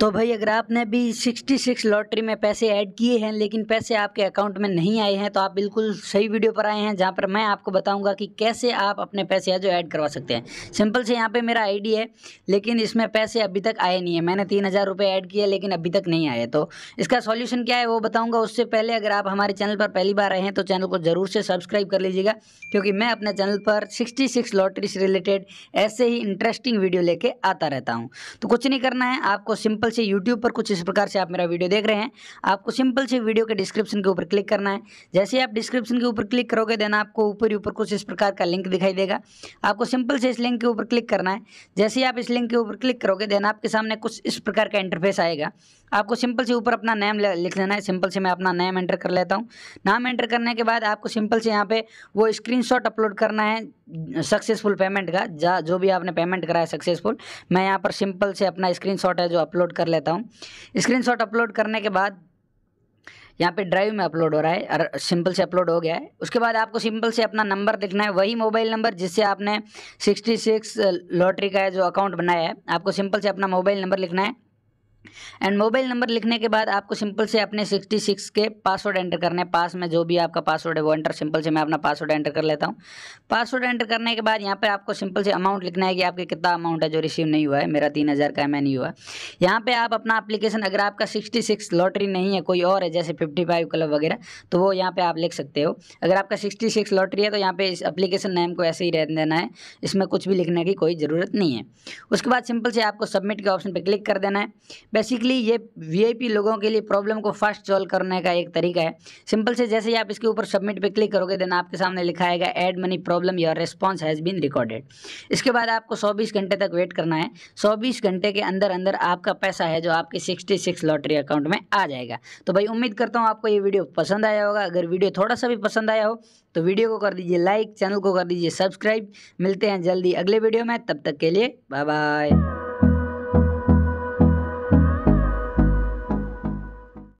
तो भाई अगर आपने भी 66 लॉटरी में पैसे ऐड किए हैं लेकिन पैसे आपके अकाउंट में नहीं आए हैं तो आप बिल्कुल सही वीडियो पर आए हैं जहां पर मैं आपको बताऊंगा कि कैसे आप अपने पैसे जो ऐड करवा सकते हैं सिंपल से यहां पे मेरा आईडी है लेकिन इसमें पैसे अभी तक आए नहीं है मैंने तीन हज़ार रुपये ऐड किए लेकिन अभी तक नहीं आए तो इसका सॉल्यूशन क्या है वो बताऊँगा उससे पहले अगर आप हमारे चैनल पर पहली बार आए हैं तो चैनल को ज़रूर से सब्सक्राइब कर लीजिएगा क्योंकि मैं अपने चैनल पर सिक्सटी लॉटरी से रिलेटेड ऐसे ही इंटरेस्टिंग वीडियो लेके आता रहता हूँ तो कुछ नहीं करना है आपको सिंपल सिंपल से यूट्यूब पर कुछ इस प्रकार से आप मेरा वीडियो देख रहे हैं आपको सिंपल से वीडियो के डिस्क्रिप्शन के ऊपर क्लिक करना है जैसे ही आप डिस्क्रिप्शन के ऊपर क्लिक करोगे देन आपको ऊपर ऊपर कुछ इस प्रकार का लिंक दिखाई देगा आपको सिंपल से इस लिंक के ऊपर क्लिक करना है जैसे ही आप इस लिंक के ऊपर क्लिक करोगे देन आपके सामने कुछ इस प्रकार का इंटरफेस आएगा आपको सिंपल से ऊपर अपना नेम लिख लेना है सिंपल से मैं अपना नेम एंटर कर लेता हूँ नाम एंटर करने के बाद आपको सिंपल से यहाँ पे वो स्क्रीन अपलोड करना है सक्सेसफुल पेमेंट का जो भी आपने पेमेंट कराया सक्सेसफुल मैं यहाँ पर सिंपल से अपना स्क्रीनशॉट है जो अपलोड कर लेता हूँ स्क्रीन अपलोड करने के बाद यहाँ पे ड्राइव में अपलोड हो रहा है और सिंपल से अपलोड हो गया है उसके बाद आपको सिंपल से अपना नंबर लिखना है वही मोबाइल नंबर जिससे आपने 66 लॉटरी का जो अकाउंट बनाया है आपको सिंपल से अपना मोबाइल नंबर लिखना है एंड मोबाइल नंबर लिखने के बाद आपको सिंपल से अपने 66 के पासवर्ड एंटर करने हैं पास में जो भी आपका पासवर्ड है वो एंटर सिंपल से मैं अपना पासवर्ड एंटर कर लेता हूँ पासवर्ड एंटर करने के बाद यहाँ पे आपको सिंपल से अमाउंट लिखना है कि आपके कितना अमाउंट है जो रिसीव नहीं हुआ है मेरा तीन हज़ार का एम नहीं हुआ यहाँ पर आप अपना अप्लीकेशन अगर आपका सिक्सटी सिक्स लॉटरी नहीं है कोई और है जैसे फिफ्टी फाइव क्लब वगैरह तो वो यहाँ पर आप लिख सकते हो अगर आपका सिक्सटी सिक्स लॉटरी है तो यहाँ पर इस अपलीकेशन नेम को ऐसे ही रह देना है इसमें कुछ भी लिखने की कोई ज़रूरत नहीं है उसके बाद सिंपल से आपको सबमिट के ऑप्शन पर क्लिक कर देना है बेसिकली ये वीआईपी लोगों के लिए प्रॉब्लम को फास्ट सॉल्व करने का एक तरीका है सिंपल से जैसे ही आप इसके ऊपर सबमिट पे क्लिक करोगे देन आपके सामने लिखा आएगा add money problem your response has been recorded इसके बाद आपको चौबीस घंटे तक वेट करना है चौबीस घंटे के अंदर अंदर आपका पैसा है जो आपके सिक्सटी सिक्स लॉटरी अकाउंट में आ जाएगा तो भाई उम्मीद करता हूँ आपको ये वीडियो पसंद आया होगा अगर वीडियो थोड़ा सा भी पसंद आया हो तो वीडियो को कर दीजिए लाइक चैनल को कर दीजिए सब्सक्राइब मिलते हैं जल्दी अगले वीडियो में तब तक के लिए बाय बाय